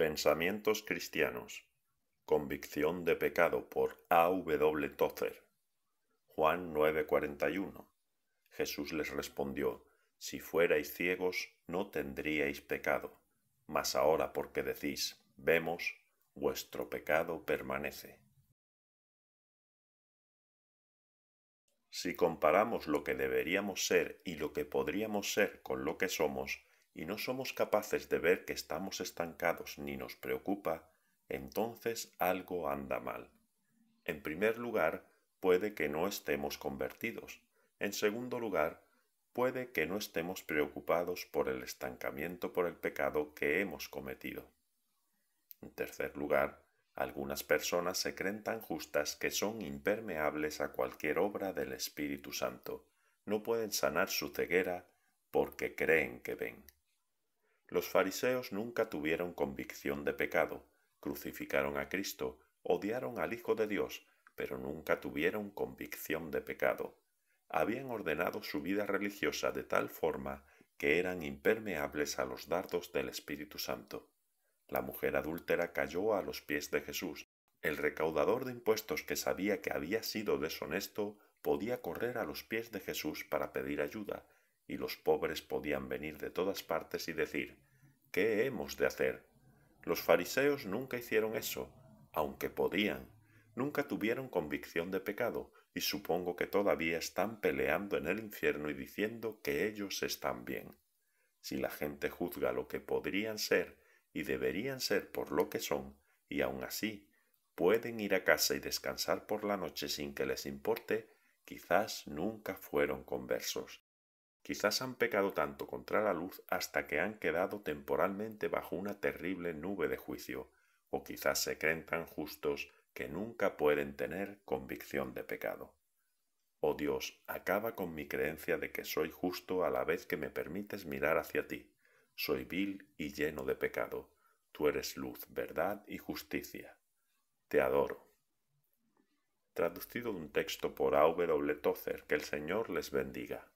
Pensamientos cristianos. Convicción de pecado por A.W. W. Tozer. Juan 9:41. Jesús les respondió, Si fuerais ciegos, no tendríais pecado, mas ahora porque decís, vemos, vuestro pecado permanece. Si comparamos lo que deberíamos ser y lo que podríamos ser con lo que somos, y no somos capaces de ver que estamos estancados ni nos preocupa, entonces algo anda mal. En primer lugar, puede que no estemos convertidos. En segundo lugar, puede que no estemos preocupados por el estancamiento por el pecado que hemos cometido. En tercer lugar, algunas personas se creen tan justas que son impermeables a cualquier obra del Espíritu Santo. No pueden sanar su ceguera porque creen que ven. Los fariseos nunca tuvieron convicción de pecado, crucificaron a Cristo, odiaron al Hijo de Dios, pero nunca tuvieron convicción de pecado. Habían ordenado su vida religiosa de tal forma que eran impermeables a los dardos del Espíritu Santo. La mujer adúltera cayó a los pies de Jesús. El recaudador de impuestos que sabía que había sido deshonesto podía correr a los pies de Jesús para pedir ayuda, y los pobres podían venir de todas partes y decir, ¿qué hemos de hacer? Los fariseos nunca hicieron eso, aunque podían, nunca tuvieron convicción de pecado, y supongo que todavía están peleando en el infierno y diciendo que ellos están bien. Si la gente juzga lo que podrían ser y deberían ser por lo que son, y aun así pueden ir a casa y descansar por la noche sin que les importe, quizás nunca fueron conversos. Quizás han pecado tanto contra la luz hasta que han quedado temporalmente bajo una terrible nube de juicio, o quizás se creen tan justos que nunca pueden tener convicción de pecado. Oh Dios, acaba con mi creencia de que soy justo a la vez que me permites mirar hacia ti. Soy vil y lleno de pecado. Tú eres luz, verdad y justicia. Te adoro. Traducido de un texto por Auber o que el Señor les bendiga.